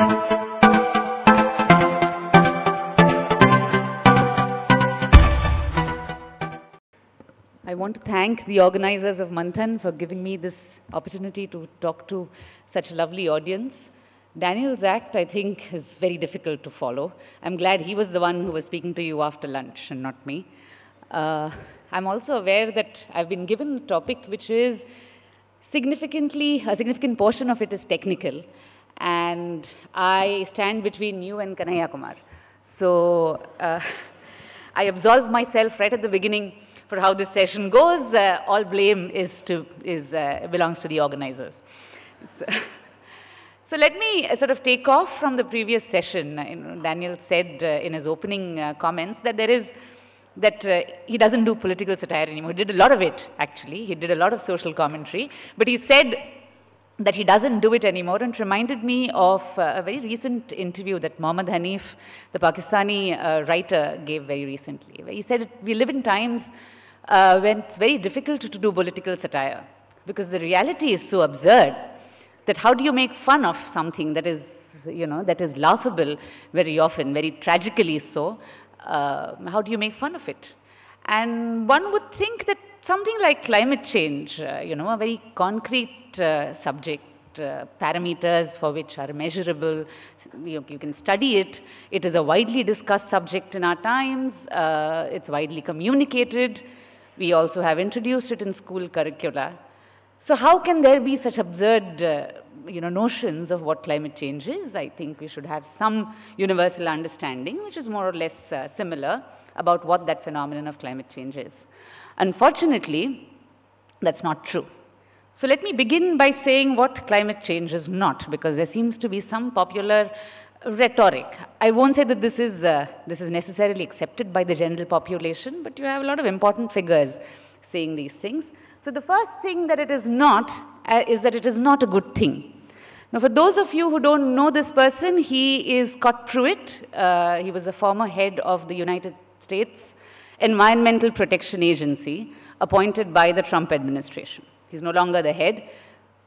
I want to thank the organizers of Manthan for giving me this opportunity to talk to such a lovely audience. Daniel's act, I think, is very difficult to follow. I'm glad he was the one who was speaking to you after lunch and not me. Uh, I'm also aware that I've been given a topic which is significantly, a significant portion of it is technical and I stand between you and Kanaya Kumar. So uh, I absolve myself right at the beginning for how this session goes. Uh, all blame is to, is, uh, belongs to the organizers. So, so, let me uh, sort of take off from the previous session. Uh, Daniel said uh, in his opening comments that there is that uh, he doesn't do political satire anymore. He did a lot of it, actually. He did a lot of social commentary. But he said that he doesn't do it anymore and reminded me of uh, a very recent interview that Mohammad Hanif, the Pakistani uh, writer, gave very recently, where he said, we live in times uh, when it's very difficult to do political satire because the reality is so absurd that how do you make fun of something that is, you know, that is laughable very often, very tragically so, uh, how do you make fun of it? And one would think that Something like climate change, uh, you know, a very concrete uh, subject. Uh, parameters for which are measurable. You, you, can study it. It is a widely discussed subject in our times. Uh, it's widely communicated. We also have introduced it in school curricula. So how can there be such absurd uh, you know, notions of what climate change is? I think we should have some universal understanding, which is more or less uh, similar about what that phenomenon of climate change is. Unfortunately, that's not true. So let me begin by saying what climate change is not, because there seems to be some popular rhetoric. I won't say that this is, uh, this is necessarily accepted by the general population, but you have a lot of important figures saying these things. So the first thing that it is not uh, is that it is not a good thing. Now, for those of you who don't know this person, he is Scott Pruitt. Uh, he was the former head of the United States Environmental Protection Agency appointed by the Trump administration. He's no longer the head,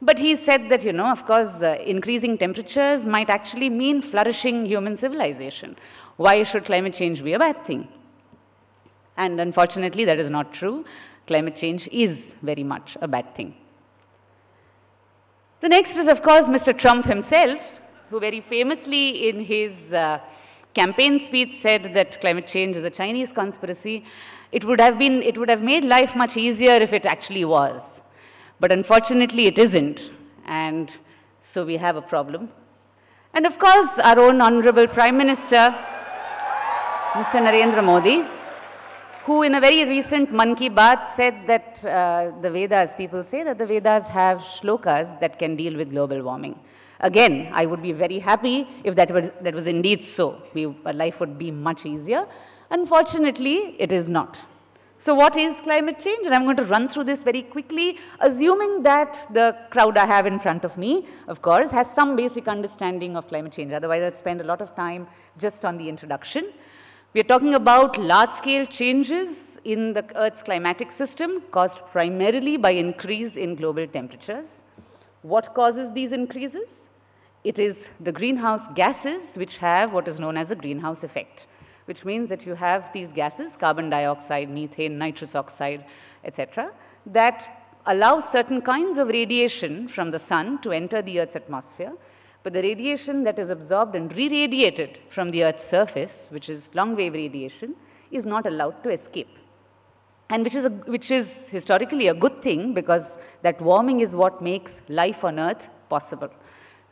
but he said that, you know, of course, uh, increasing temperatures might actually mean flourishing human civilization. Why should climate change be a bad thing? And unfortunately, that is not true. Climate change is very much a bad thing. The next is, of course, Mr. Trump himself, who very famously in his uh, campaign speech said that climate change is a Chinese conspiracy. It would have been, it would have made life much easier if it actually was. But unfortunately, it isn't. And so we have a problem. And of course, our own Honorable Prime Minister, Mr. Narendra Modi, who in a very recent Man Ki Baat said that uh, the Vedas, people say that the Vedas have shlokas that can deal with global warming. Again, I would be very happy if that was, that was indeed so. We, life would be much easier. Unfortunately, it is not. So what is climate change? And I'm going to run through this very quickly, assuming that the crowd I have in front of me, of course, has some basic understanding of climate change. Otherwise, I'll spend a lot of time just on the introduction. We're talking about large-scale changes in the Earth's climatic system caused primarily by increase in global temperatures. What causes these increases? It is the greenhouse gases which have what is known as the greenhouse effect, which means that you have these gases, carbon dioxide, methane, nitrous oxide, etc., that allow certain kinds of radiation from the sun to enter the Earth's atmosphere, but the radiation that is absorbed and re-radiated from the Earth's surface, which is long-wave radiation, is not allowed to escape. And which is, a, which is historically a good thing because that warming is what makes life on Earth possible.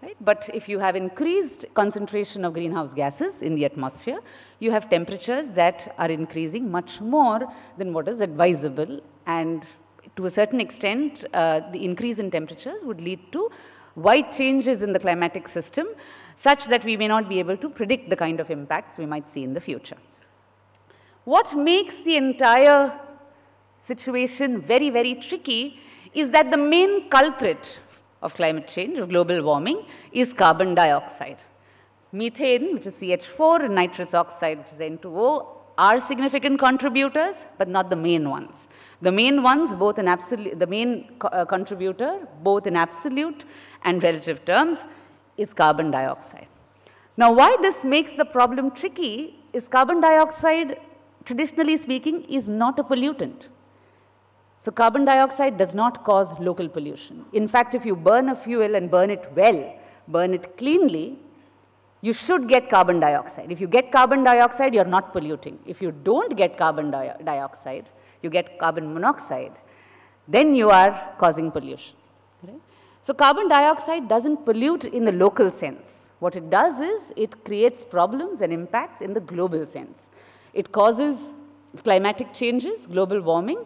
Right? But if you have increased concentration of greenhouse gases in the atmosphere, you have temperatures that are increasing much more than what is advisable. And to a certain extent, uh, the increase in temperatures would lead to wide changes in the climatic system such that we may not be able to predict the kind of impacts we might see in the future. What makes the entire situation very, very tricky is that the main culprit of climate change, of global warming, is carbon dioxide. Methane, which is CH4, and nitrous oxide, which is N2O, are significant contributors, but not the main ones. The main ones, both in absolute, the main co uh, contributor, both in absolute and relative terms, is carbon dioxide. Now, why this makes the problem tricky is carbon dioxide, traditionally speaking, is not a pollutant. So carbon dioxide does not cause local pollution. In fact, if you burn a fuel and burn it well, burn it cleanly, you should get carbon dioxide. If you get carbon dioxide, you're not polluting. If you don't get carbon di dioxide, you get carbon monoxide, then you are causing pollution. So carbon dioxide doesn't pollute in the local sense. What it does is it creates problems and impacts in the global sense. It causes climatic changes, global warming,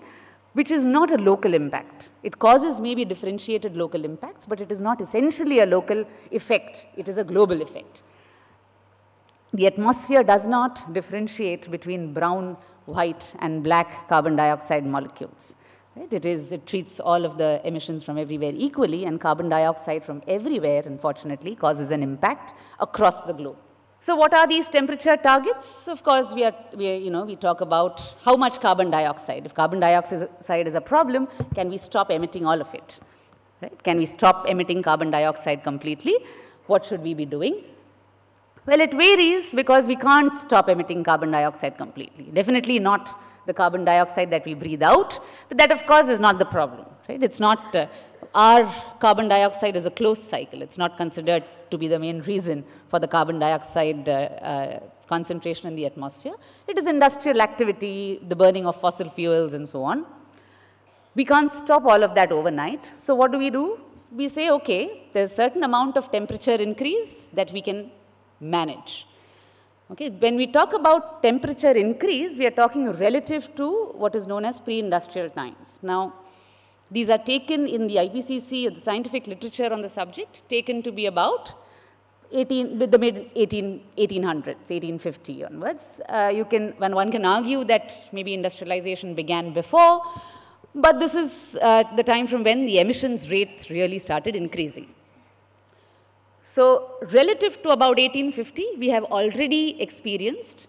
which is not a local impact. It causes maybe differentiated local impacts, but it is not essentially a local effect. It is a global effect. The atmosphere does not differentiate between brown, white, and black carbon dioxide molecules. Right? It, is, it treats all of the emissions from everywhere equally, and carbon dioxide from everywhere, unfortunately, causes an impact across the globe. So what are these temperature targets? Of course, we, are, we, you know, we talk about how much carbon dioxide. If carbon dioxide is a problem, can we stop emitting all of it? Right? Can we stop emitting carbon dioxide completely? What should we be doing? Well, it varies because we can't stop emitting carbon dioxide completely. Definitely not the carbon dioxide that we breathe out, but that of course is not the problem, right? It's not uh, our carbon dioxide is a closed cycle. It's not considered to be the main reason for the carbon dioxide uh, uh, concentration in the atmosphere. It is industrial activity, the burning of fossil fuels and so on. We can't stop all of that overnight. So what do we do? We say, okay, there's a certain amount of temperature increase that we can manage. Okay, when we talk about temperature increase, we are talking relative to what is known as pre-industrial times. Now, these are taken in the IPCC, the scientific literature on the subject, taken to be about 18, the mid 18, 1800s, 1850 onwards. Uh, you can, when one can argue that maybe industrialization began before, but this is uh, the time from when the emissions rates really started increasing. So relative to about 1850, we have already experienced,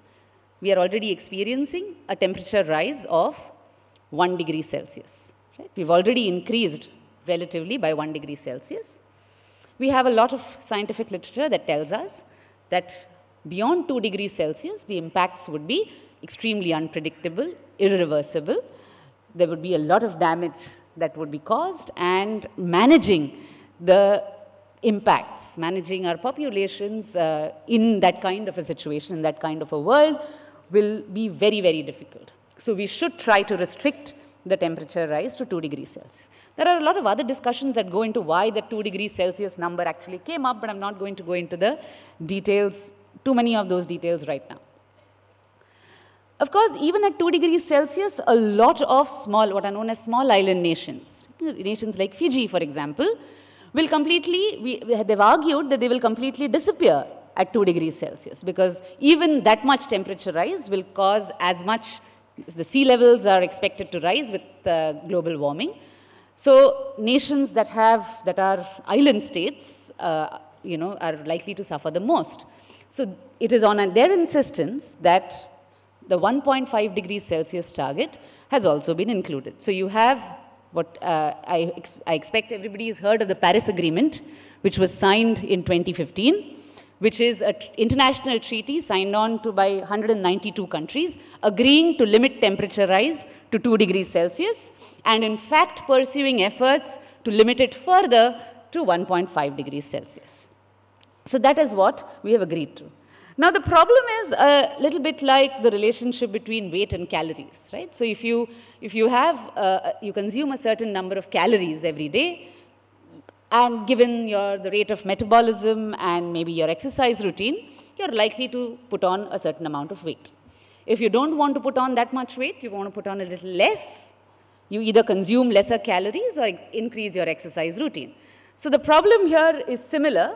we are already experiencing a temperature rise of 1 degree Celsius. Right? We've already increased relatively by 1 degree Celsius. We have a lot of scientific literature that tells us that beyond 2 degrees Celsius, the impacts would be extremely unpredictable, irreversible. There would be a lot of damage that would be caused, and managing the impacts, managing our populations uh, in that kind of a situation, in that kind of a world, will be very, very difficult. So we should try to restrict the temperature rise to 2 degrees Celsius. There are a lot of other discussions that go into why the 2 degrees Celsius number actually came up, but I'm not going to go into the details, too many of those details right now. Of course, even at 2 degrees Celsius, a lot of small, what are known as small island nations, nations like Fiji, for example, will completely, we, they've argued that they will completely disappear at 2 degrees Celsius because even that much temperature rise will cause as much the sea levels are expected to rise with uh, global warming. So nations that have, that are island states, uh, you know, are likely to suffer the most. So it is on their insistence that the 1.5 degrees Celsius target has also been included. So you have what uh, I, ex I expect everybody has heard of the Paris Agreement, which was signed in 2015 which is an international treaty signed on to by 192 countries, agreeing to limit temperature rise to 2 degrees Celsius, and in fact pursuing efforts to limit it further to 1.5 degrees Celsius. So that is what we have agreed to. Now the problem is a little bit like the relationship between weight and calories, right? So if you, if you have, uh, you consume a certain number of calories every day, and given your, the rate of metabolism and maybe your exercise routine, you're likely to put on a certain amount of weight. If you don't want to put on that much weight, you want to put on a little less, you either consume lesser calories or increase your exercise routine. So the problem here is similar.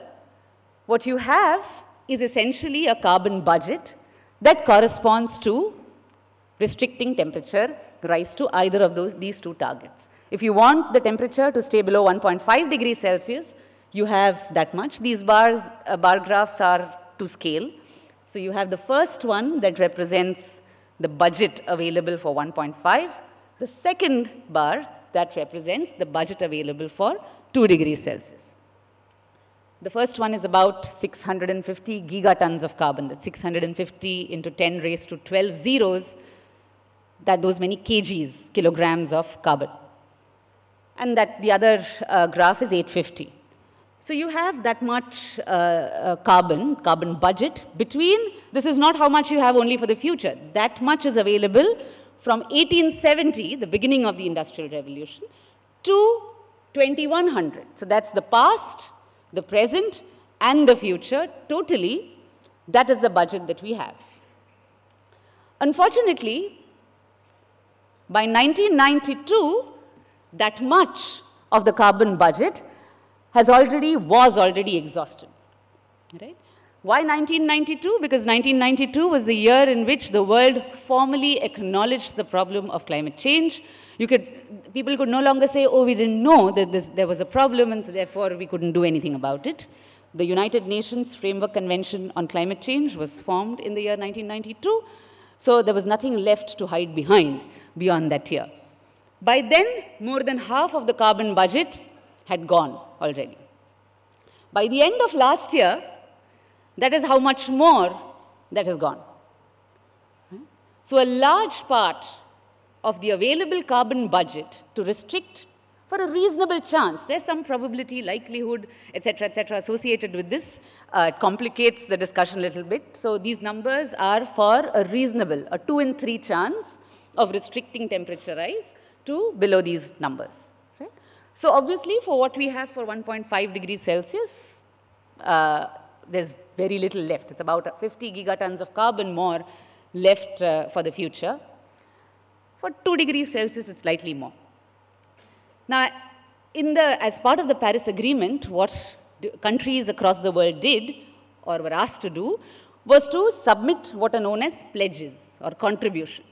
What you have is essentially a carbon budget that corresponds to restricting temperature rise to either of those, these two targets. If you want the temperature to stay below 1.5 degrees Celsius, you have that much. These bars, uh, bar graphs are to scale. So you have the first one that represents the budget available for 1.5, the second bar that represents the budget available for 2 degrees Celsius. The first one is about 650 gigatons of carbon. That's 650 into 10 raised to 12 zeros. That those many kgs, kilograms of carbon and that the other uh, graph is 850. So you have that much uh, uh, carbon, carbon budget between, this is not how much you have only for the future, that much is available from 1870, the beginning of the Industrial Revolution, to 2100. So that's the past, the present, and the future, totally, that is the budget that we have. Unfortunately, by 1992, that much of the carbon budget has already, was already exhausted. Right? Why 1992? Because 1992 was the year in which the world formally acknowledged the problem of climate change. You could, people could no longer say, oh, we didn't know that this, there was a problem, and so therefore we couldn't do anything about it. The United Nations Framework Convention on Climate Change was formed in the year 1992, so there was nothing left to hide behind beyond that year. By then, more than half of the carbon budget had gone already. By the end of last year, that is how much more that has gone. So a large part of the available carbon budget to restrict for a reasonable chance. There's some probability, likelihood, etc., etc., associated with this. Uh, it complicates the discussion a little bit. So these numbers are for a reasonable, a two in three chance of restricting temperature rise to below these numbers. Right? So obviously, for what we have for 1.5 degrees Celsius, uh, there's very little left. It's about 50 gigatons of carbon more left uh, for the future. For 2 degrees Celsius, it's slightly more. Now, in the, as part of the Paris Agreement, what countries across the world did or were asked to do was to submit what are known as pledges or contributions.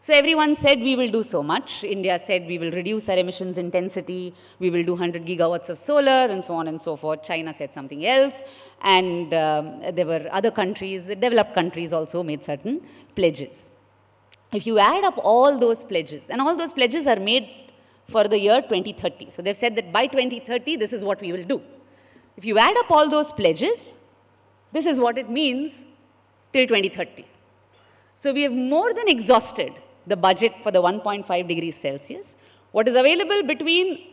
So everyone said we will do so much. India said we will reduce our emissions intensity, we will do 100 gigawatts of solar, and so on and so forth. China said something else. And um, there were other countries, the developed countries also made certain pledges. If you add up all those pledges, and all those pledges are made for the year 2030. So they've said that by 2030, this is what we will do. If you add up all those pledges, this is what it means till 2030. So we have more than exhausted the budget for the 1.5 degrees Celsius. What is available between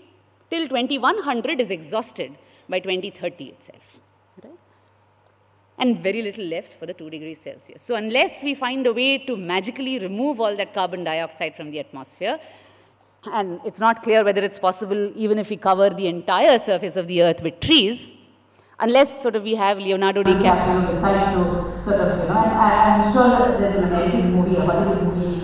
till 2100 is exhausted by 2030 itself. Right? And very little left for the 2 degrees Celsius. So unless we find a way to magically remove all that carbon dioxide from the atmosphere, and it's not clear whether it's possible even if we cover the entire surface of the earth with trees, unless sort of we have Leonardo DiCaprio decide to sort of, you know, I, am sure there's an American movie, a Hollywood movie,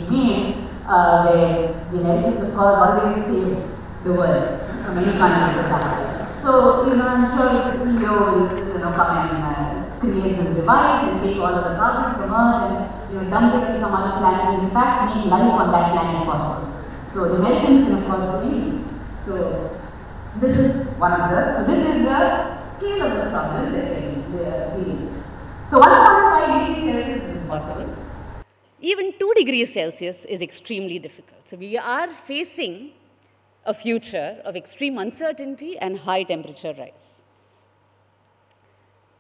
uh, where the Americans, of course, always save the world from any kind of disaster. So, you know, I'm sure Leo will, you know, come and uh, create this device and take all of the carbon from Earth and, you know, dump it in some other planet and, in fact, make life on that planet possible. So, the Americans can, of course, do anything. So, this is one of the, so this is the scale of the problem that we deal So, 1.5 degrees Celsius is impossible even 2 degrees Celsius is extremely difficult. So we are facing a future of extreme uncertainty and high temperature rise.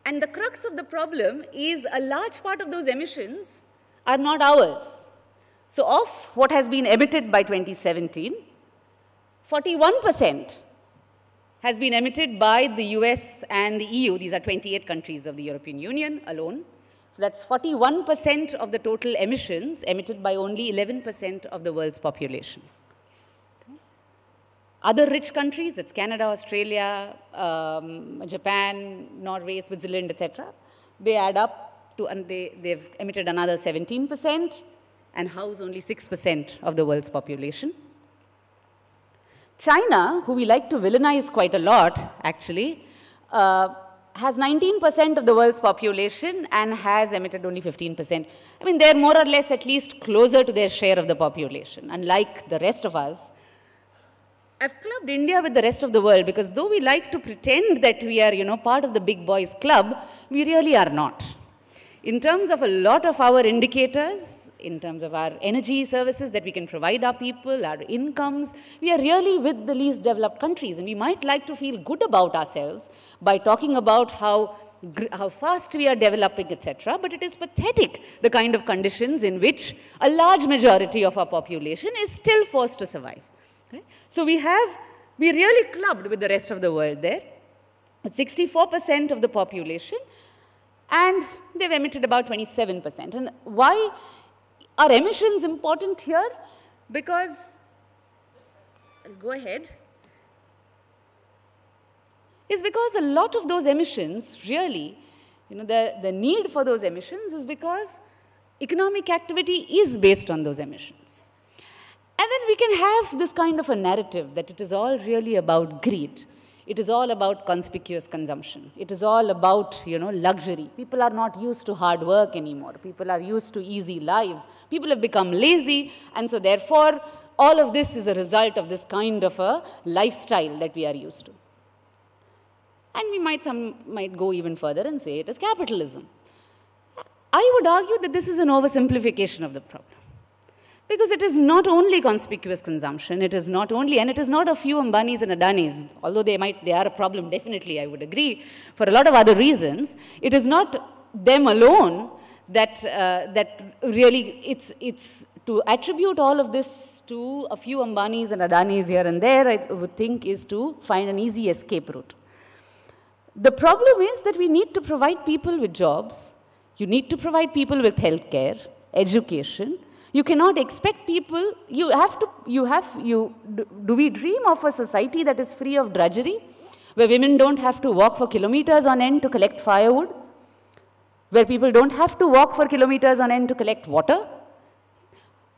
And the crux of the problem is a large part of those emissions are not ours. So of what has been emitted by 2017, 41% has been emitted by the US and the EU. These are 28 countries of the European Union alone. So that's 41% of the total emissions emitted by only 11% of the world's population. Other rich countries, it's Canada, Australia, um, Japan, Norway, Switzerland, etc. They add up to, and they, they've emitted another 17% and house only 6% of the world's population. China, who we like to villainize quite a lot, actually, uh, has 19% of the world's population and has emitted only 15%. I mean, they're more or less at least closer to their share of the population, unlike the rest of us. I've clubbed India with the rest of the world because though we like to pretend that we are, you know, part of the big boys club, we really are not. In terms of a lot of our indicators, in terms of our energy services that we can provide our people, our incomes. We are really with the least developed countries, and we might like to feel good about ourselves by talking about how how fast we are developing, etc. But it is pathetic, the kind of conditions in which a large majority of our population is still forced to survive. Right? So we have, we really clubbed with the rest of the world there. 64% of the population, and they've emitted about 27%. And why are emissions important here? Because, go ahead, is because a lot of those emissions really, you know, the, the need for those emissions is because economic activity is based on those emissions. And then we can have this kind of a narrative that it is all really about greed. It is all about conspicuous consumption. It is all about, you know, luxury. People are not used to hard work anymore. People are used to easy lives. People have become lazy, and so therefore, all of this is a result of this kind of a lifestyle that we are used to. And we might, some, might go even further and say it is capitalism. I would argue that this is an oversimplification of the problem. Because it is not only conspicuous consumption, it is not only, and it is not a few Ambanis and Adanis, although they might, they are a problem, definitely, I would agree, for a lot of other reasons. It is not them alone that, uh, that really, it's, it's to attribute all of this to a few Ambanis and Adanis here and there, I would think is to find an easy escape route. The problem is that we need to provide people with jobs, you need to provide people with healthcare, education, you cannot expect people, you have to, you have, you, do, do we dream of a society that is free of drudgery? Where women don't have to walk for kilometers on end to collect firewood? Where people don't have to walk for kilometers on end to collect water?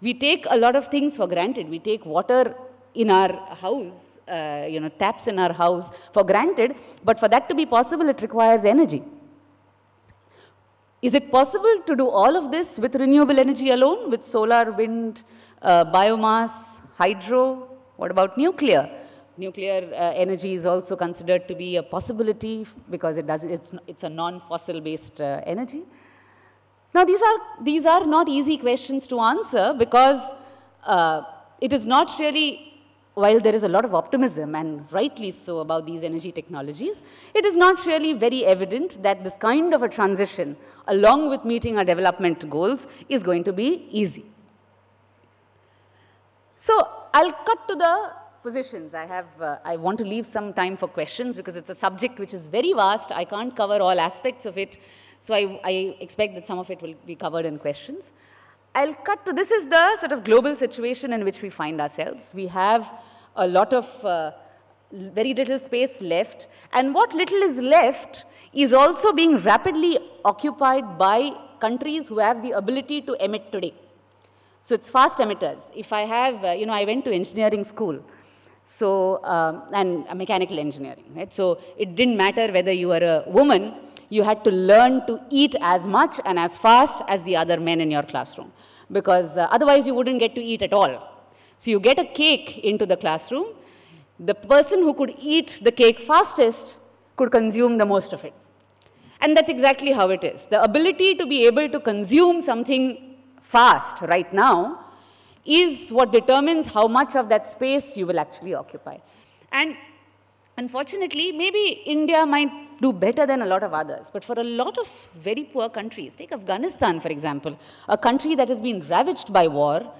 We take a lot of things for granted. We take water in our house, uh, you know, taps in our house for granted, but for that to be possible, it requires energy. Is it possible to do all of this with renewable energy alone, with solar, wind, uh, biomass, hydro? What about nuclear? Nuclear uh, energy is also considered to be a possibility because it doesn't, it's, it's a non-fossil based uh, energy. Now, these are, these are not easy questions to answer because uh, it is not really while there is a lot of optimism, and rightly so, about these energy technologies, it is not really very evident that this kind of a transition, along with meeting our development goals, is going to be easy. So I'll cut to the positions. I, have, uh, I want to leave some time for questions because it's a subject which is very vast. I can't cover all aspects of it. So I, I expect that some of it will be covered in questions. I'll cut to this is the sort of global situation in which we find ourselves. We have a lot of uh, very little space left, and what little is left is also being rapidly occupied by countries who have the ability to emit today. So it's fast emitters. If I have, uh, you know, I went to engineering school, so um, and mechanical engineering, right? So it didn't matter whether you were a woman you had to learn to eat as much and as fast as the other men in your classroom because uh, otherwise you wouldn't get to eat at all. So you get a cake into the classroom, the person who could eat the cake fastest could consume the most of it. And that's exactly how it is. The ability to be able to consume something fast right now is what determines how much of that space you will actually occupy. And unfortunately, maybe India might do better than a lot of others. But for a lot of very poor countries, take Afghanistan, for example, a country that has been ravaged by war,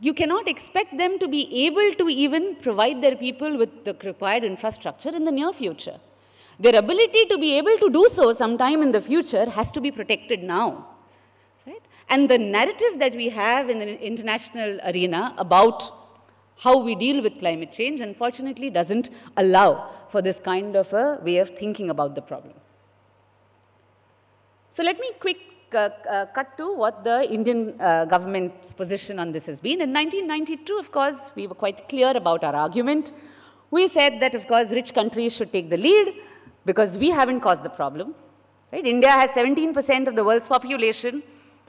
you cannot expect them to be able to even provide their people with the required infrastructure in the near future. Their ability to be able to do so sometime in the future has to be protected now. Right? And the narrative that we have in the international arena about how we deal with climate change, unfortunately, doesn't allow for this kind of a way of thinking about the problem. So let me quick uh, uh, cut to what the Indian uh, government's position on this has been. In 1992, of course, we were quite clear about our argument. We said that, of course, rich countries should take the lead because we haven't caused the problem. Right? India has 17% of the world's population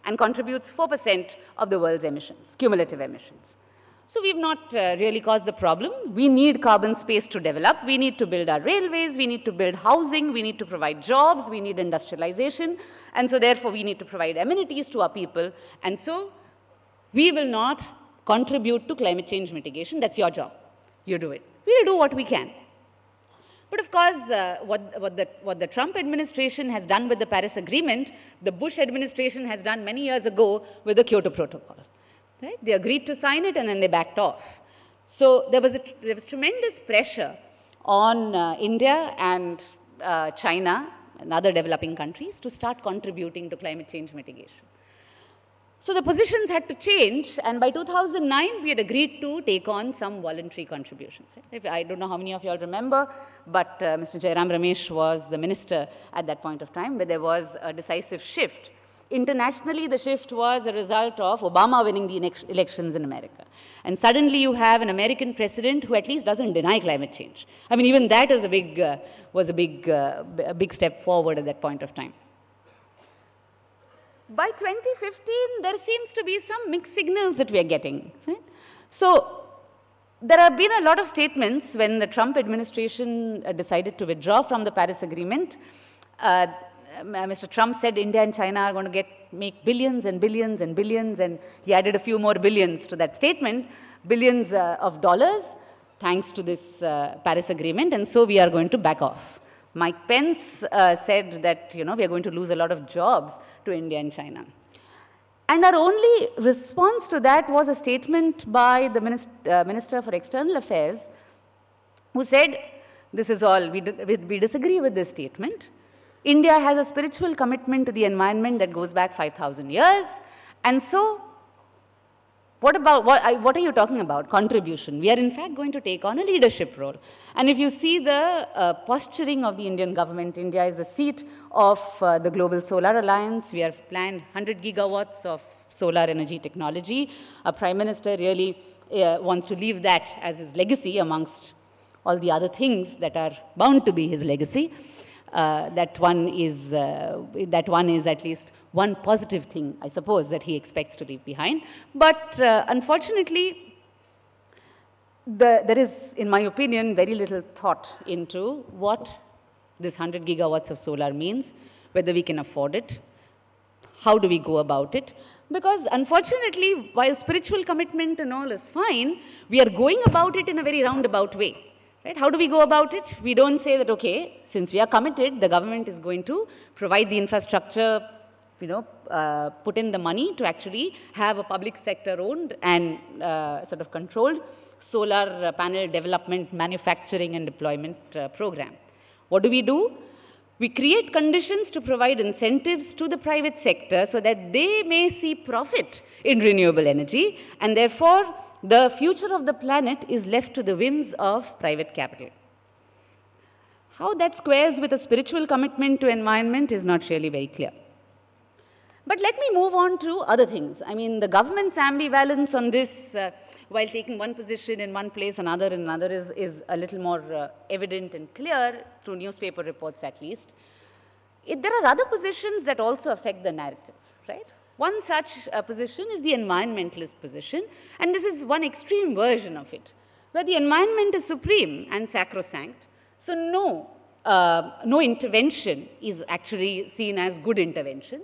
and contributes 4% of the world's emissions, cumulative emissions. So we've not uh, really caused the problem. We need carbon space to develop. We need to build our railways. We need to build housing. We need to provide jobs. We need industrialization. And so therefore, we need to provide amenities to our people. And so we will not contribute to climate change mitigation. That's your job. You do it. We'll do what we can. But of course, uh, what, what, the, what the Trump administration has done with the Paris Agreement, the Bush administration has done many years ago with the Kyoto Protocol. Right? They agreed to sign it and then they backed off. So there was, a, there was tremendous pressure on uh, India and uh, China and other developing countries to start contributing to climate change mitigation. So the positions had to change, and by 2009, we had agreed to take on some voluntary contributions. Right? I don't know how many of you all remember, but uh, Mr. Jairam Ramesh was the minister at that point of time, where there was a decisive shift Internationally, the shift was a result of Obama winning the elections in America. And suddenly you have an American president who at least doesn't deny climate change. I mean, even was a big, uh, was a big, uh, a big step forward at that point of time. By 2015, there seems to be some mixed signals that we are getting. Right? So there have been a lot of statements when the Trump administration uh, decided to withdraw from the Paris Agreement. Uh, Mr. Trump said India and China are going to get make billions and billions and billions, and he added a few more billions to that statement, billions uh, of dollars, thanks to this uh, Paris Agreement, and so we are going to back off. Mike Pence uh, said that you know we are going to lose a lot of jobs to India and China. And our only response to that was a statement by the Minister, uh, Minister for External Affairs, who said, this is all, we, we disagree with this statement, India has a spiritual commitment to the environment that goes back 5,000 years. And so, what, about, what, what are you talking about? Contribution. We are in fact going to take on a leadership role. And if you see the uh, posturing of the Indian government, India is the seat of uh, the Global Solar Alliance. We have planned 100 gigawatts of solar energy technology. Our prime minister really uh, wants to leave that as his legacy amongst all the other things that are bound to be his legacy. Uh, that one is uh, that one is at least one positive thing, I suppose, that he expects to leave behind. But uh, unfortunately, the, there is, in my opinion, very little thought into what this 100 gigawatts of solar means, whether we can afford it, how do we go about it. Because unfortunately, while spiritual commitment and all is fine, we are going about it in a very roundabout way. Right? How do we go about it? We don't say that, okay, since we are committed, the government is going to provide the infrastructure, you know, uh, put in the money to actually have a public sector owned and uh, sort of controlled solar uh, panel development, manufacturing, and deployment uh, program. What do we do? We create conditions to provide incentives to the private sector so that they may see profit in renewable energy and therefore the future of the planet is left to the whims of private capital. How that squares with a spiritual commitment to environment is not really very clear. But let me move on to other things. I mean, the government's ambivalence on this, uh, while taking one position in one place, another in another, is, is a little more uh, evident and clear through newspaper reports at least. It, there are other positions that also affect the narrative, right? One such uh, position is the environmentalist position, and this is one extreme version of it, where the environment is supreme and sacrosanct, so no, uh, no intervention is actually seen as good intervention.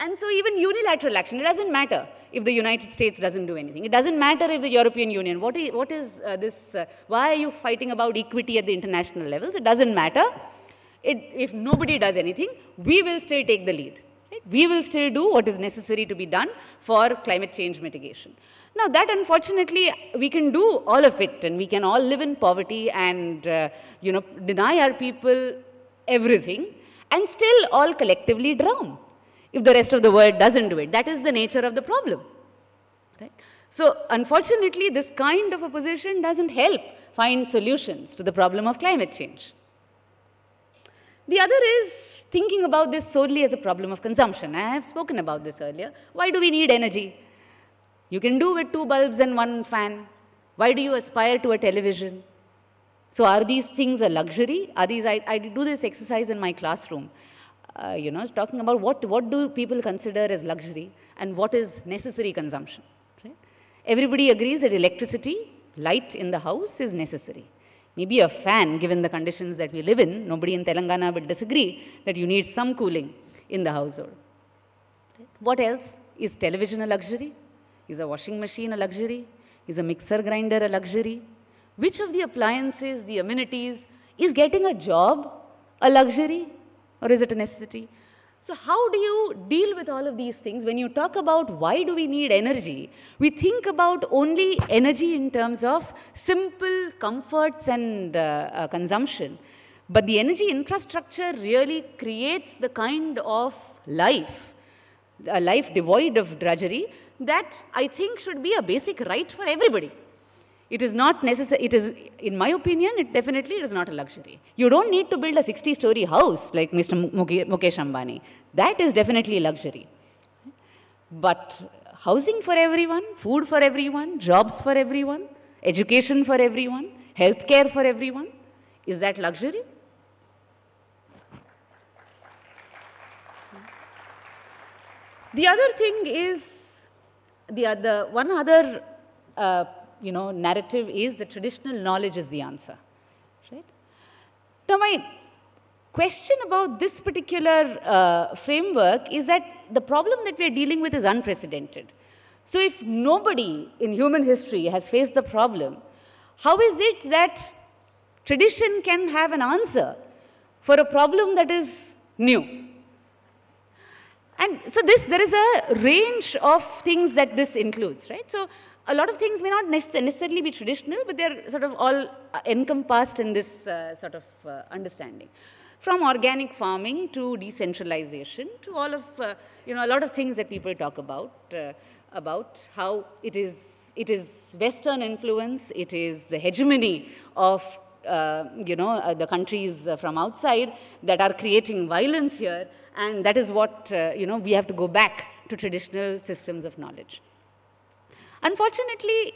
And so even unilateral action, it doesn't matter if the United States doesn't do anything. It doesn't matter if the European Union, what is, what is uh, this, uh, why are you fighting about equity at the international levels? It doesn't matter. It, if nobody does anything, we will still take the lead. We will still do what is necessary to be done for climate change mitigation. Now that unfortunately, we can do all of it and we can all live in poverty and, uh, you know, deny our people everything and still all collectively drown if the rest of the world doesn't do it. That is the nature of the problem. Right? So unfortunately, this kind of a position doesn't help find solutions to the problem of climate change. The other is thinking about this solely as a problem of consumption. I have spoken about this earlier. Why do we need energy? You can do with two bulbs and one fan. Why do you aspire to a television? So are these things a luxury? Are these, I, I do this exercise in my classroom. Uh, you know, talking about what, what do people consider as luxury and what is necessary consumption. Right? Everybody agrees that electricity, light in the house is necessary maybe a fan, given the conditions that we live in, nobody in Telangana will disagree that you need some cooling in the household. What else? Is television a luxury? Is a washing machine a luxury? Is a mixer grinder a luxury? Which of the appliances, the amenities, is getting a job a luxury or is it a necessity? So how do you deal with all of these things? When you talk about why do we need energy, we think about only energy in terms of simple comforts and uh, uh, consumption. But the energy infrastructure really creates the kind of life, a life devoid of drudgery, that I think should be a basic right for everybody. It is not necessary, it is, in my opinion, it definitely it is not a luxury. You don't need to build a 60-story house like Mr. Mukesh Ambani. That is definitely a luxury. But housing for everyone, food for everyone, jobs for everyone, education for everyone, healthcare for everyone, is that luxury? The other thing is, the other, one other uh, you know, narrative is the traditional knowledge is the answer. Right? Now, my question about this particular uh, framework is that the problem that we're dealing with is unprecedented. So if nobody in human history has faced the problem, how is it that tradition can have an answer for a problem that is new? And so this, there is a range of things that this includes, right? So a lot of things may not necessarily be traditional, but they're sort of all uh, encompassed in this uh, sort of uh, understanding. From organic farming to decentralization to all of, uh, you know, a lot of things that people talk about, uh, about how it is, it is Western influence, it is the hegemony of, uh, you know, the countries from outside that are creating violence here, and that is what, you know, we have to go back to traditional systems of knowledge. Unfortunately,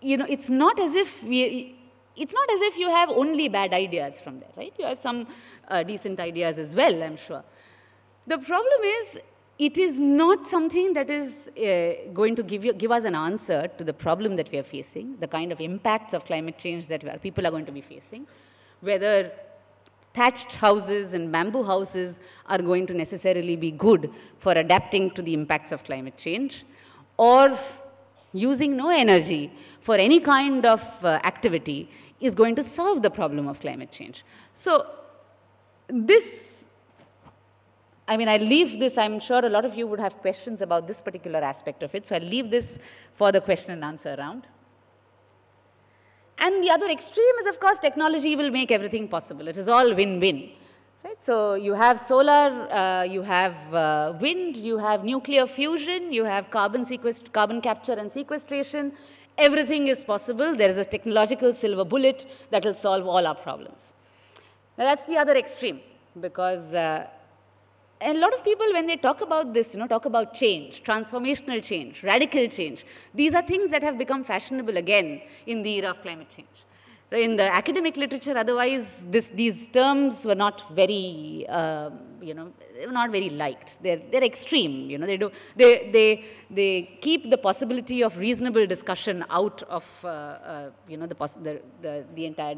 you know, it's not as if we, it's not as if you have only bad ideas from there, right? You have some uh, decent ideas as well, I'm sure. The problem is, it is not something that is uh, going to give, you, give us an answer to the problem that we are facing, the kind of impacts of climate change that are, people are going to be facing, whether thatched houses and bamboo houses are going to necessarily be good for adapting to the impacts of climate change, or using no energy for any kind of uh, activity is going to solve the problem of climate change. So this, I mean, I leave this, I'm sure a lot of you would have questions about this particular aspect of it, so I'll leave this for the question and answer round. And the other extreme is, of course, technology will make everything possible. It is all win-win. Right? So you have solar, uh, you have uh, wind, you have nuclear fusion, you have carbon, sequest carbon capture and sequestration. Everything is possible. There is a technological silver bullet that will solve all our problems. Now that's the other extreme because uh, a lot of people when they talk about this, you know, talk about change, transformational change, radical change. These are things that have become fashionable again in the era of climate change in the academic literature, otherwise this, these terms were not very, uh, you know, they were not very liked. They're, they're extreme, you know, they, do, they, they, they keep the possibility of reasonable discussion out of, uh, uh, you know, the, the, the, the entire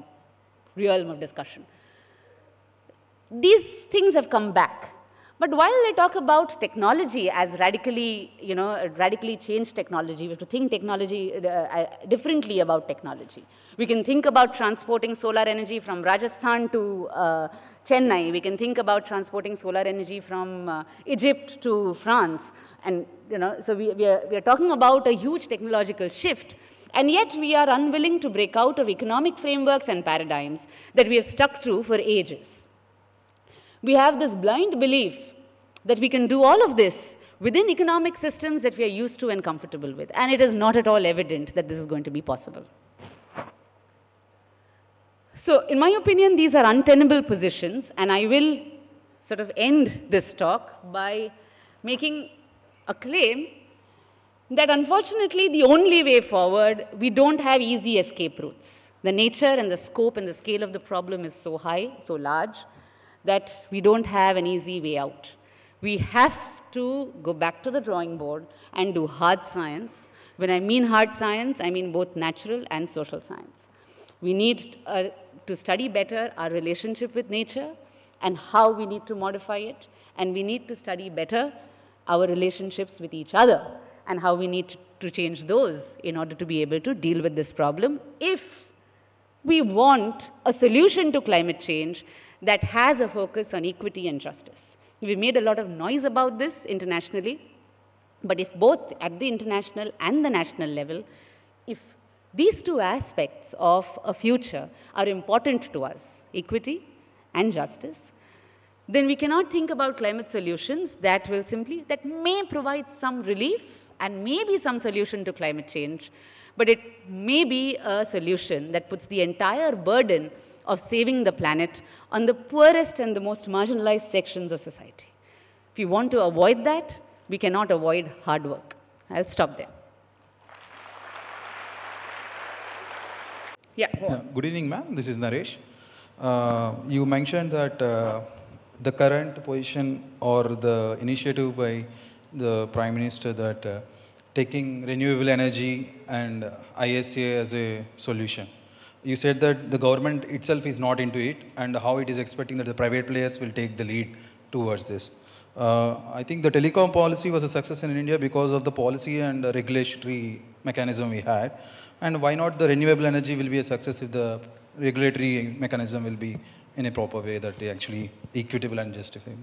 realm of discussion. These things have come back but while they talk about technology as radically, you know, radically changed technology, we have to think technology uh, uh, differently about technology. We can think about transporting solar energy from Rajasthan to uh, Chennai. We can think about transporting solar energy from uh, Egypt to France. And, you know, so we, we, are, we are talking about a huge technological shift. And yet we are unwilling to break out of economic frameworks and paradigms that we have stuck to for ages. We have this blind belief that we can do all of this within economic systems that we are used to and comfortable with. And it is not at all evident that this is going to be possible. So in my opinion, these are untenable positions, and I will sort of end this talk by making a claim that unfortunately the only way forward, we don't have easy escape routes. The nature and the scope and the scale of the problem is so high, so large, that we don't have an easy way out. We have to go back to the drawing board and do hard science. When I mean hard science, I mean both natural and social science. We need uh, to study better our relationship with nature and how we need to modify it. And we need to study better our relationships with each other and how we need to change those in order to be able to deal with this problem if we want a solution to climate change that has a focus on equity and justice. we made a lot of noise about this internationally, but if both at the international and the national level, if these two aspects of a future are important to us, equity and justice, then we cannot think about climate solutions that will simply, that may provide some relief and maybe some solution to climate change, but it may be a solution that puts the entire burden of saving the planet on the poorest and the most marginalized sections of society. If you want to avoid that, we cannot avoid hard work. I'll stop there. Yeah. Good evening, ma'am. This is Nareesh. Uh, you mentioned that uh, the current position or the initiative by the Prime Minister that uh, taking renewable energy and ISA as a solution. You said that the government itself is not into it and how it is expecting that the private players will take the lead towards this. Uh, I think the telecom policy was a success in India because of the policy and the regulatory mechanism we had. And why not the renewable energy will be a success if the regulatory mechanism will be in a proper way that they actually equitable and justifiable?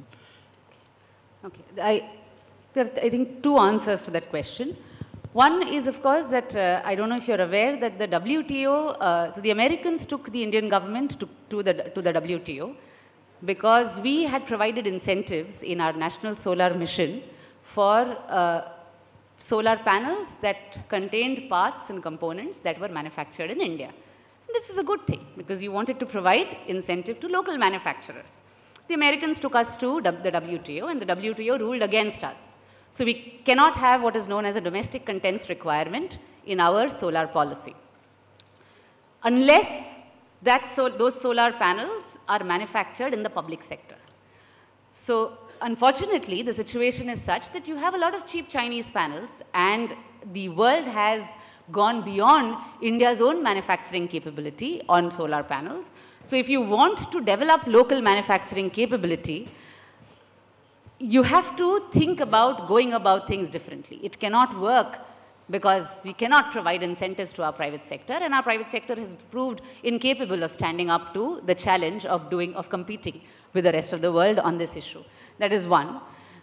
Okay. I, I think two answers to that question. One is, of course, that uh, I don't know if you're aware that the WTO, uh, so the Americans took the Indian government to, to, the, to the WTO because we had provided incentives in our national solar mission for uh, solar panels that contained parts and components that were manufactured in India. And this was a good thing because you wanted to provide incentive to local manufacturers. The Americans took us to the WTO and the WTO ruled against us so we cannot have what is known as a domestic contents requirement in our solar policy. Unless that those solar panels are manufactured in the public sector. So unfortunately, the situation is such that you have a lot of cheap Chinese panels and the world has gone beyond India's own manufacturing capability on solar panels. So if you want to develop local manufacturing capability, you have to think about going about things differently. It cannot work because we cannot provide incentives to our private sector, and our private sector has proved incapable of standing up to the challenge of doing, of competing with the rest of the world on this issue. That is one.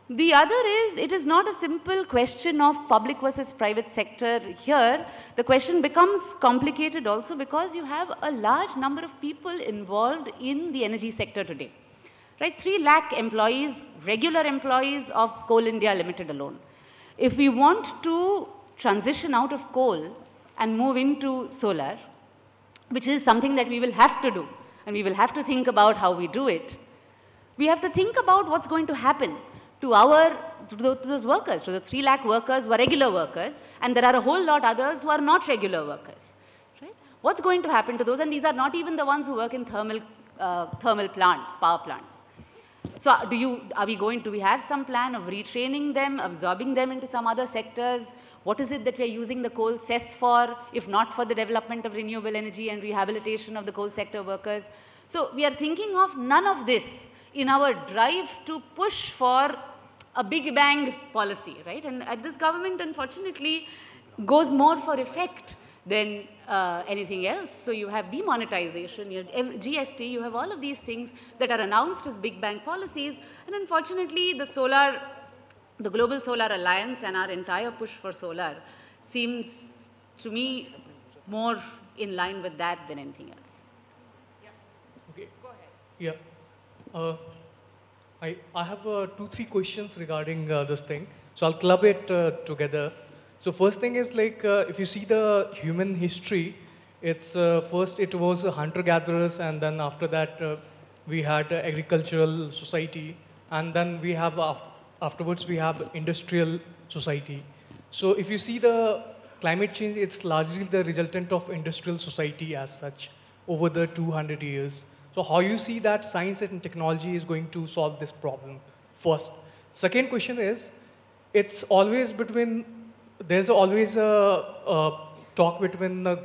The other is, it is not a simple question of public versus private sector here. The question becomes complicated also because you have a large number of people involved in the energy sector today right? 3 lakh employees, regular employees of Coal India Limited alone. If we want to transition out of coal and move into solar, which is something that we will have to do, and we will have to think about how we do it, we have to think about what's going to happen to our, to those workers, to the 3 lakh workers who are regular workers, and there are a whole lot others who are not regular workers. Right? What's going to happen to those? And these are not even the ones who work in thermal, uh, thermal plants, power plants. So uh, do you, are we going, do we have some plan of retraining them, absorbing them into some other sectors? What is it that we are using the coal cess for, if not for the development of renewable energy and rehabilitation of the coal sector workers? So we are thinking of none of this in our drive to push for a big bang policy, right? And uh, this government, unfortunately, goes more for effect than uh, anything else. So you have demonetization, you have GST, you have all of these things that are announced as big bank policies. And unfortunately, the solar, the Global Solar Alliance and our entire push for solar seems to me more in line with that than anything else. Yeah. Okay. Go ahead. Yeah. Uh, I, I have uh, two, three questions regarding uh, this thing. So I'll club it uh, together. So first thing is like uh, if you see the human history, it's uh, first it was hunter-gatherers and then after that uh, we had agricultural society and then we have af afterwards we have industrial society. So if you see the climate change, it's largely the resultant of industrial society as such over the 200 years. So how you see that science and technology is going to solve this problem first. Second question is, it's always between there's always a, a talk between the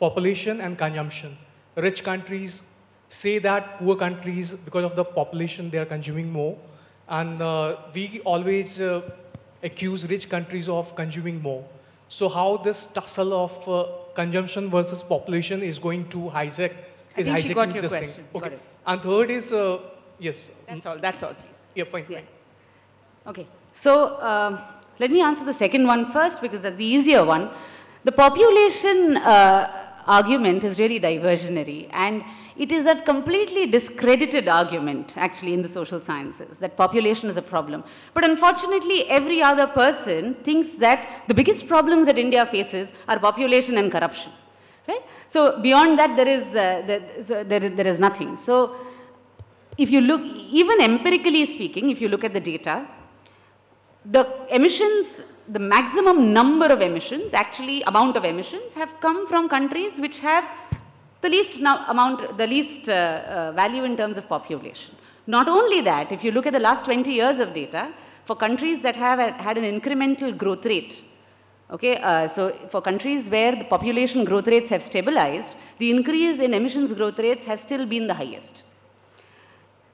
population and consumption. Rich countries say that poor countries, because of the population, they are consuming more. And uh, we always uh, accuse rich countries of consuming more. So how this tussle of uh, consumption versus population is going to hijack? I is think she got your question. Thing. Okay. And third is uh, yes. That's all. That's all, please. Yeah. Fine. Yeah. Fine. Okay. So. Um, let me answer the second one first because that's the easier one. The population uh, argument is really diversionary and it is a completely discredited argument actually in the social sciences that population is a problem. But unfortunately, every other person thinks that the biggest problems that India faces are population and corruption. Right? So beyond that, there is, uh, there, so there, there is nothing. So if you look, even empirically speaking, if you look at the data, the emissions, the maximum number of emissions, actually amount of emissions have come from countries which have the least amount, the least uh, uh, value in terms of population. Not only that, if you look at the last 20 years of data, for countries that have had an incremental growth rate, okay, uh, so for countries where the population growth rates have stabilized, the increase in emissions growth rates have still been the highest.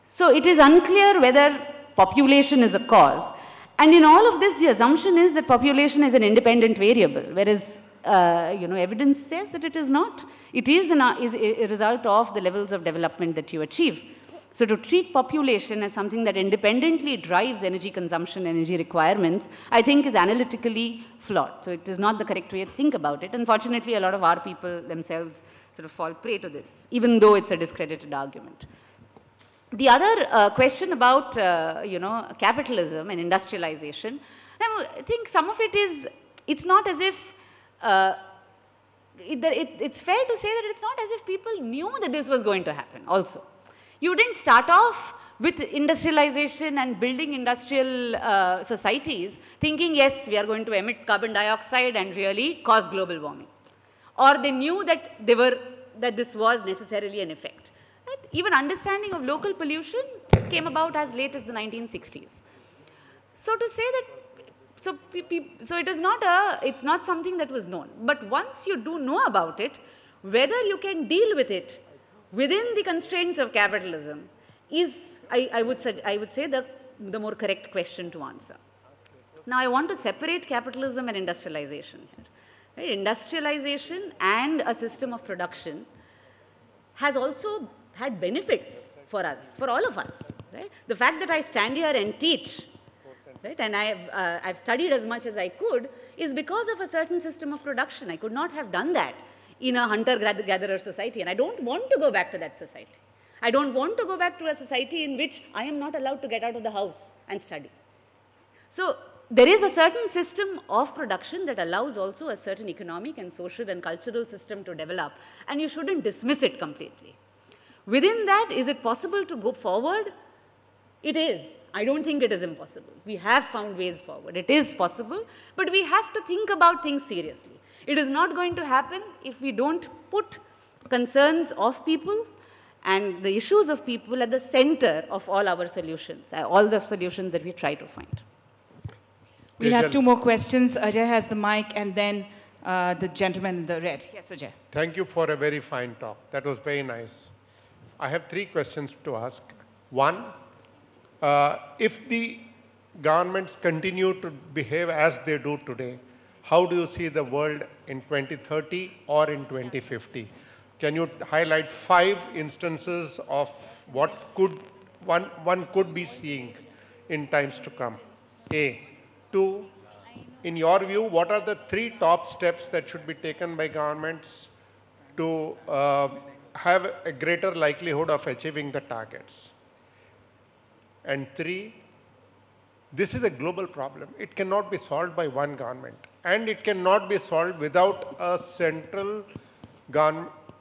So it is unclear whether population is a cause, and in all of this, the assumption is that population is an independent variable, whereas uh, you know, evidence says that it is not. It is, an, is a result of the levels of development that you achieve. So to treat population as something that independently drives energy consumption, energy requirements, I think is analytically flawed. So it is not the correct way to think about it. Unfortunately, a lot of our people themselves sort of fall prey to this, even though it's a discredited argument. The other uh, question about, uh, you know, capitalism and industrialization, I think some of it is, it's not as if, uh, it, it, it's fair to say that it's not as if people knew that this was going to happen also. You didn't start off with industrialization and building industrial uh, societies thinking, yes, we are going to emit carbon dioxide and really cause global warming. Or they knew that they were, that this was necessarily an effect it. Even understanding of local pollution came about as late as the 1960s. So to say that, so, so it is not a, it's not something that was known. But once you do know about it, whether you can deal with it within the constraints of capitalism is, I, I would, say, I would say, the, the more correct question to answer. Now I want to separate capitalism and industrialization here. Right? Industrialization and a system of production has also had benefits for us, for all of us. Right? The fact that I stand here and teach, right, and I've, uh, I've studied as much as I could, is because of a certain system of production. I could not have done that in a hunter-gatherer society, and I don't want to go back to that society. I don't want to go back to a society in which I am not allowed to get out of the house and study. So there is a certain system of production that allows also a certain economic and social and cultural system to develop, and you shouldn't dismiss it completely. Within that, is it possible to go forward? It is. I don't think it is impossible. We have found ways forward. It is possible, but we have to think about things seriously. It is not going to happen if we don't put concerns of people and the issues of people at the center of all our solutions, uh, all the solutions that we try to find. we have two more questions. Ajay has the mic and then uh, the gentleman in the red. Yes, Ajay. Thank you for a very fine talk. That was very nice. I have three questions to ask. One, uh, if the governments continue to behave as they do today, how do you see the world in 2030 or in 2050? Can you highlight five instances of what could one, one could be seeing in times to come? A. Two, in your view, what are the three top steps that should be taken by governments to uh, have a greater likelihood of achieving the targets. And three, this is a global problem. It cannot be solved by one government. And it cannot be solved without a central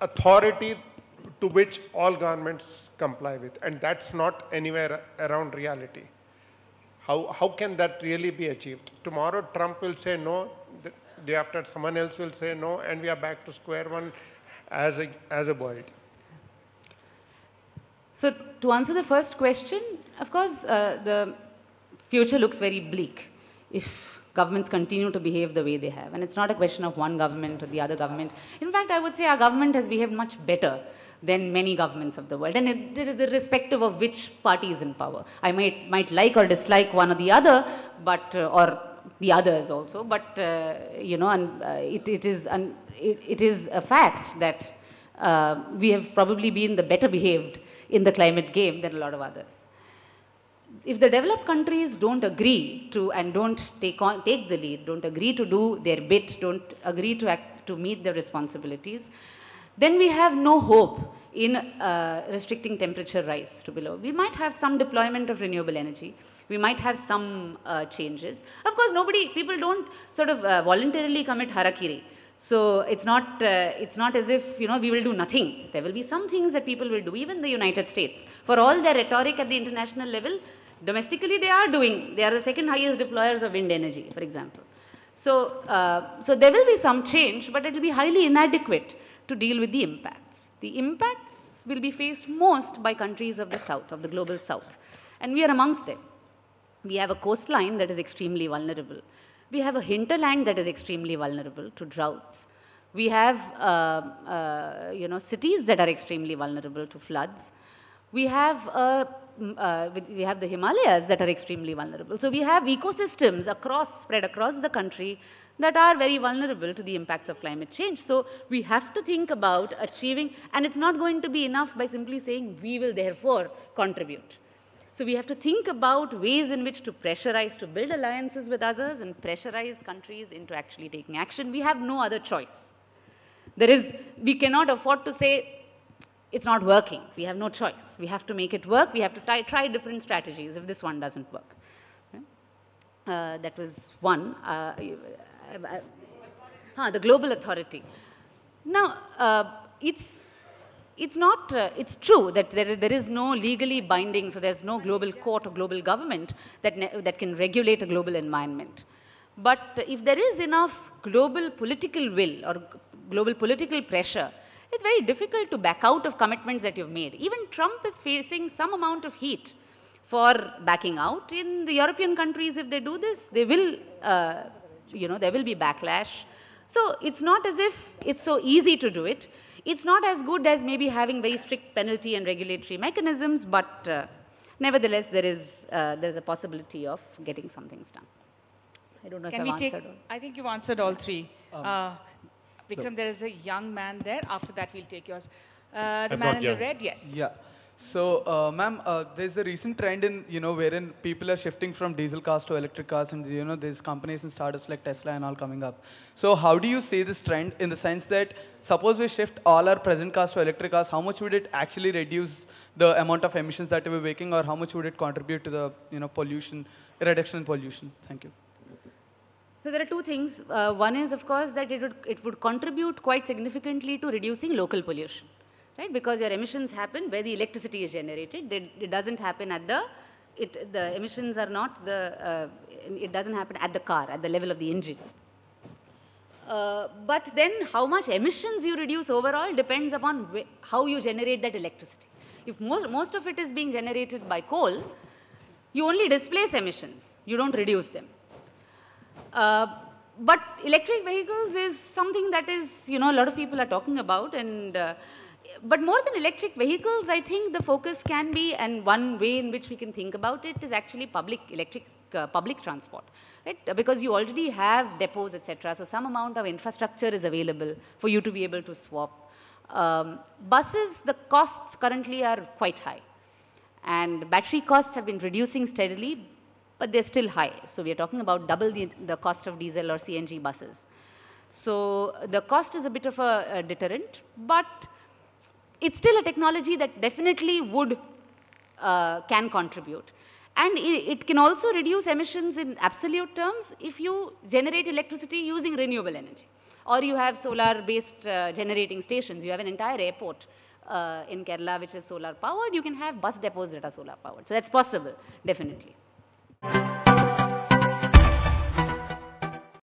authority to which all governments comply with. And that's not anywhere around reality. How, how can that really be achieved? Tomorrow, Trump will say no. The day after, someone else will say no. And we are back to square one as a, as a boy. So to answer the first question, of course, uh, the future looks very bleak if governments continue to behave the way they have. And it's not a question of one government or the other government. In fact, I would say our government has behaved much better than many governments of the world. And it, it is irrespective of which party is in power. I might, might like or dislike one or the other, but, uh, or the others also, but uh, you know, and uh, it, it is and it, it is a fact that uh, we have probably been the better behaved in the climate game than a lot of others. If the developed countries don't agree to and don't take on take the lead, don't agree to do their bit, don't agree to act to meet their responsibilities, then we have no hope in uh, restricting temperature rise to below. We might have some deployment of renewable energy, we might have some uh, changes. Of course, nobody, people don't sort of uh, voluntarily commit harakiri. So it's not, uh, it's not as if, you know, we will do nothing. There will be some things that people will do, even the United States. For all their rhetoric at the international level, domestically they are doing, they are the second highest deployers of wind energy, for example. So, uh, so there will be some change, but it will be highly inadequate to deal with the impacts. The impacts will be faced most by countries of the south, of the global south. And we are amongst them. We have a coastline that is extremely vulnerable. We have a hinterland that is extremely vulnerable to droughts. We have uh, uh, you know, cities that are extremely vulnerable to floods. We have, uh, uh we have the Himalayas that are extremely vulnerable. So we have ecosystems across, spread across the country that are very vulnerable to the impacts of climate change. So we have to think about achieving, and it's not going to be enough by simply saying we will therefore contribute. So we have to think about ways in which to pressurize, to build alliances with others and pressurize countries into actually taking action. We have no other choice. There is, we cannot afford to say, it's not working. We have no choice. We have to make it work. We have to try, try different strategies if this one doesn't work. Uh, that was one. Uh, uh, uh, uh the global authority. Now, it's it's not, uh, it's true that there, there is no legally binding, so there's no global court or global government that, that can regulate a global environment. But if there is enough global political will or global political pressure, it's very difficult to back out of commitments that you've made. Even Trump is facing some amount of heat for backing out. In the European countries, if they do this, they will, uh, you know, there will be backlash. So it's not as if it's so easy to do it. It's not as good as maybe having very strict penalty and regulatory mechanisms, but uh, nevertheless, there is uh, there's a possibility of getting some things done. I don't know Can if I've answered. All. I think you've answered all three. Um, uh, Vikram, there is a young man there. After that, we'll take yours. Uh, the i man in the red, yes. Yeah. So, uh, ma'am, uh, there's a recent trend in, you know, wherein people are shifting from diesel cars to electric cars and, you know, there's companies and startups like Tesla and all coming up. So how do you see this trend in the sense that suppose we shift all our present cars to electric cars, how much would it actually reduce the amount of emissions that we're making or how much would it contribute to the, you know, pollution, reduction in pollution? Thank you. So there are two things. Uh, one is, of course, that it would, it would contribute quite significantly to reducing local pollution right? Because your emissions happen where the electricity is generated. it doesn't happen at the, it, the emissions are not the, uh, it doesn't happen at the car, at the level of the engine. Uh, but then how much emissions you reduce overall depends upon how you generate that electricity. If most, most of it is being generated by coal, you only displace emissions, you don't reduce them. Uh, but electric vehicles is something that is, you know, a lot of people are talking about and uh, but more than electric vehicles, I think the focus can be, and one way in which we can think about it is actually public electric uh, public transport, right? Because you already have depots, etc. So some amount of infrastructure is available for you to be able to swap. Um, buses, the costs currently are quite high, and battery costs have been reducing steadily, but they're still high. So we are talking about double the, the cost of diesel or CNG buses. So the cost is a bit of a, a deterrent, but it's still a technology that definitely would, uh, can contribute. And it, can also reduce emissions in absolute terms if you generate electricity using renewable energy. Or you have solar-based uh, generating stations. You have an entire airport uh, in Kerala which is solar powered. You can have bus depots that are solar powered. So that's possible, definitely.